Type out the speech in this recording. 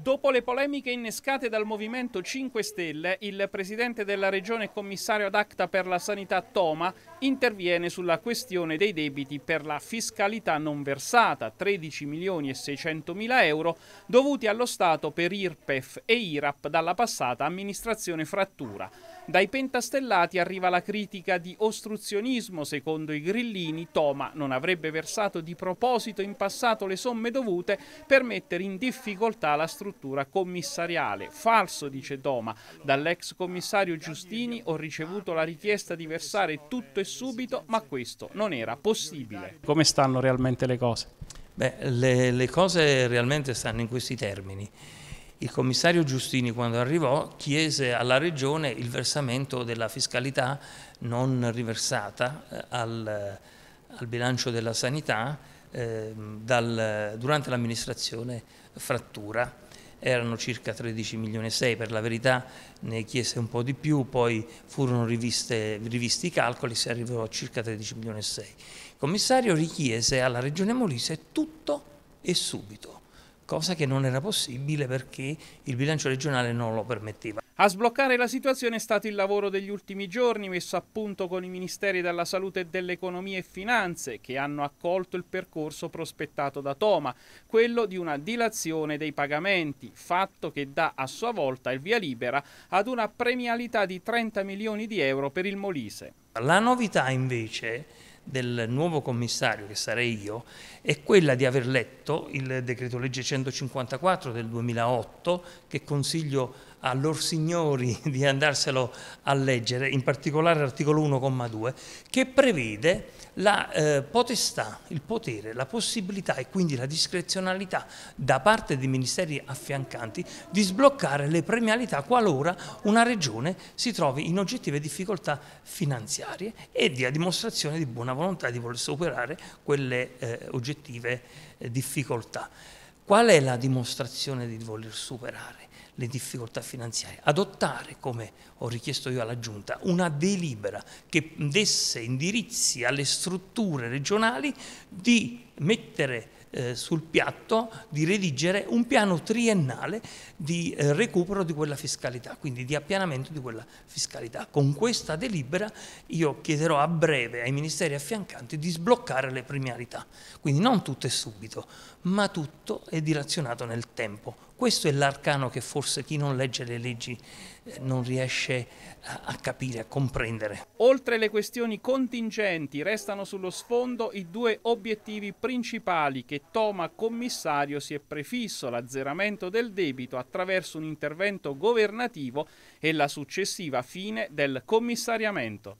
Dopo le polemiche innescate dal Movimento 5 Stelle, il presidente della regione e commissario ad acta per la sanità Toma interviene sulla questione dei debiti per la fiscalità non versata, 13 milioni e 600 mila euro dovuti allo Stato per IRPEF e IRAP dalla passata amministrazione frattura. Dai pentastellati arriva la critica di ostruzionismo. Secondo i grillini, Toma non avrebbe versato di proposito in passato le somme dovute per mettere in difficoltà la struttura commissariale. Falso, dice Toma. Dall'ex commissario Giustini ho ricevuto la richiesta di versare tutto e subito, ma questo non era possibile. Come stanno realmente le cose? Beh, le, le cose realmente stanno in questi termini. Il commissario Giustini quando arrivò chiese alla Regione il versamento della fiscalità non riversata eh, al, al bilancio della sanità eh, dal, durante l'amministrazione frattura erano circa 13 milioni e 6 per la verità, ne chiese un po' di più, poi furono riviste, rivisti i calcoli, si arrivò a circa 13 milioni e 6. Il commissario richiese alla Regione Molise tutto e subito cosa che non era possibile perché il bilancio regionale non lo permetteva. A sbloccare la situazione è stato il lavoro degli ultimi giorni messo a punto con i Ministeri della Salute e dell'Economia e Finanze che hanno accolto il percorso prospettato da Toma, quello di una dilazione dei pagamenti, fatto che dà a sua volta il via libera ad una premialità di 30 milioni di euro per il Molise. La novità invece è del nuovo commissario, che sarei io, è quella di aver letto il decreto legge 154 del 2008 che consiglio a lor signori di andarselo a leggere, in particolare l'articolo 1,2, che prevede la eh, potestà, il potere, la possibilità e quindi la discrezionalità da parte dei ministeri affiancanti di sbloccare le premialità qualora una regione si trovi in oggettive difficoltà finanziarie e dia dimostrazione di buona volontà di voler superare quelle eh, oggettive eh, difficoltà. Qual è la dimostrazione di voler superare? le difficoltà finanziarie, adottare, come ho richiesto io alla Giunta, una delibera che desse indirizzi alle strutture regionali di mettere eh, sul piatto, di redigere un piano triennale di eh, recupero di quella fiscalità, quindi di appianamento di quella fiscalità. Con questa delibera io chiederò a breve ai ministeri affiancanti di sbloccare le premialità, quindi non tutto è subito, ma tutto è dilazionato nel tempo questo è l'arcano che forse chi non legge le leggi eh, non riesce a capire, a comprendere. Oltre le questioni contingenti, restano sullo sfondo i due obiettivi principali che Toma commissario si è prefisso, l'azzeramento del debito attraverso un intervento governativo e la successiva fine del commissariamento.